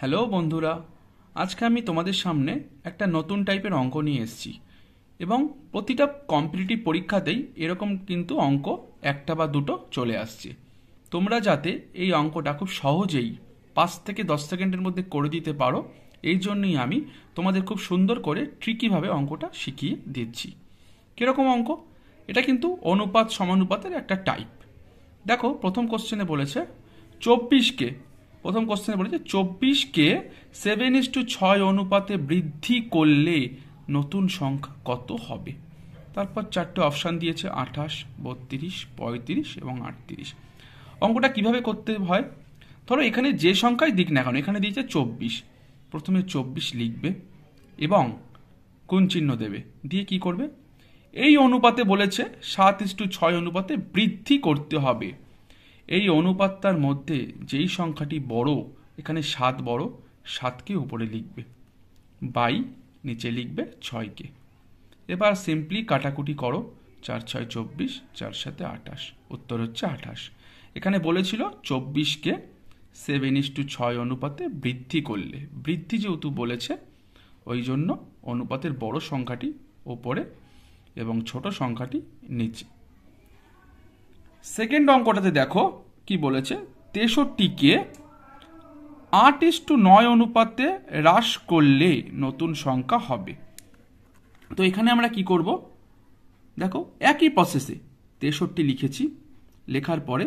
hello বন্ধুরা আজকে আমি তোমাদের সামনে একটা নতুন টাইপের অঙ্ক নিয়ে এসেছি এবং প্রতিটা কম্পিটিটিভ পরীক্ষাতেই এরকম কিন্তু অঙ্ক একটা বা দুটো চলে আসছে তোমরা যাতে এই অঙ্কটা খুব সহজেই পাঁচ থেকে দশ সেকেন্ডের মধ্যে করে দিতে পারো এই জন্যই আমি তোমাদের খুব সুন্দর করে ট্রিকিভাবে অঙ্কটা শিখিয়ে দিচ্ছি কীরকম অঙ্ক এটা কিন্তু অনুপাত সমানুপাতের একটা টাইপ দেখো প্রথম কোশ্চেনে বলেছে চব্বিশকে প্রথম কোশ্চেনে বলেছে চব্বিশকে সেভেন ইস টু ছয় অনুপাতে বৃদ্ধি করলে নতুন সংখ্যা কত হবে তারপর চারটে অপশান দিয়েছে আঠাশ বত্রিশ পঁয়ত্রিশ এবং আটত্রিশ অঙ্কটা কিভাবে করতে হয় ধরো এখানে যে সংখ্যাই দিক না কেন এখানে দিয়েছে চব্বিশ প্রথমে চব্বিশ লিখবে এবং কোন চিহ্ন দেবে দিয়ে কি করবে এই অনুপাতে বলেছে সাত ইস টু ছয় অনুপাতে বৃদ্ধি করতে হবে এই অনুপাতটার মধ্যে যেই সংখ্যাটি বড় এখানে সাত বড় সাতকে উপরে লিখবে বাই নিচে লিখবে ছয়কে এবার সিম্পলি কাটাকুটি করো চার ছয় চব্বিশ চার সাথে আঠাশ উত্তর হচ্ছে আঠাশ এখানে বলেছিল চব্বিশকে সেভেন ইস টু ছয় অনুপাতে বৃদ্ধি করলে বৃদ্ধি যেহেতু বলেছে ওই জন্য অনুপাতের বড় সংখ্যাটি ওপরে এবং ছোট সংখ্যাটি নিচে সেকেন্ড অঙ্কটাতে দেখো কি বলেছে তেষট্টিকে আট ইস টু নয় অনুপাতে হ্রাস করলে নতুন সংখ্যা হবে তো এখানে আমরা কি করব দেখো একই প্রসেসে তেষট্টি লিখেছি লেখার পরে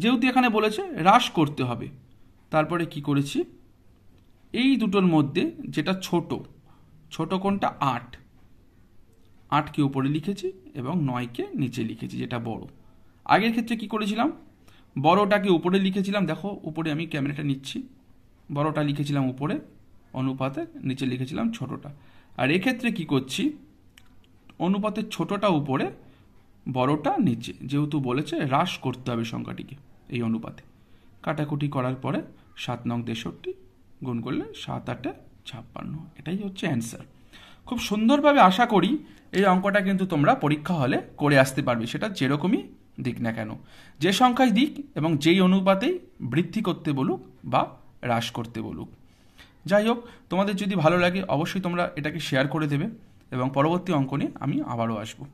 যেহেতু এখানে বলেছে হ্রাস করতে হবে তারপরে কি করেছি এই দুটোর মধ্যে যেটা ছোট ছোট কোনটা আট আটকে উপরে লিখেছি এবং নয়কে নিচে লিখেছি যেটা বড় আগের ক্ষেত্রে কি করেছিলাম বড়টাকে উপরে লিখেছিলাম দেখো উপরে আমি ক্যামেরাটা নিচ্ছি বড়টা লিখেছিলাম উপরে অনুপাতে নিচে লিখেছিলাম ছোটটা আর এক্ষেত্রে কি করছি অনুপাতের ছোটটা উপরে বড়টা নিচে যেহেতু বলেছে হ্রাস করতে হবে সংখ্যাটিকে এই অনুপাতে কাটাকুটি করার পরে সাত নং তেষট্টি গুণ করলে সাত আটে ছাপ্পান্ন এটাই হচ্ছে অ্যান্সার খুব সুন্দরভাবে আশা করি এই অঙ্কটা কিন্তু তোমরা পরীক্ষা হলে করে আসতে পারবে সেটা যেরকমই দিক না কেন যে সংখ্যায় দিক এবং যেই অনুপাতেই বৃদ্ধি করতে বলুক বা হ্রাস করতে বলুক যাই হোক তোমাদের যদি ভালো লাগে অবশ্যই তোমরা এটাকে শেয়ার করে দেবে এবং পরবর্তী অঙ্কনে আমি আবারও আসবো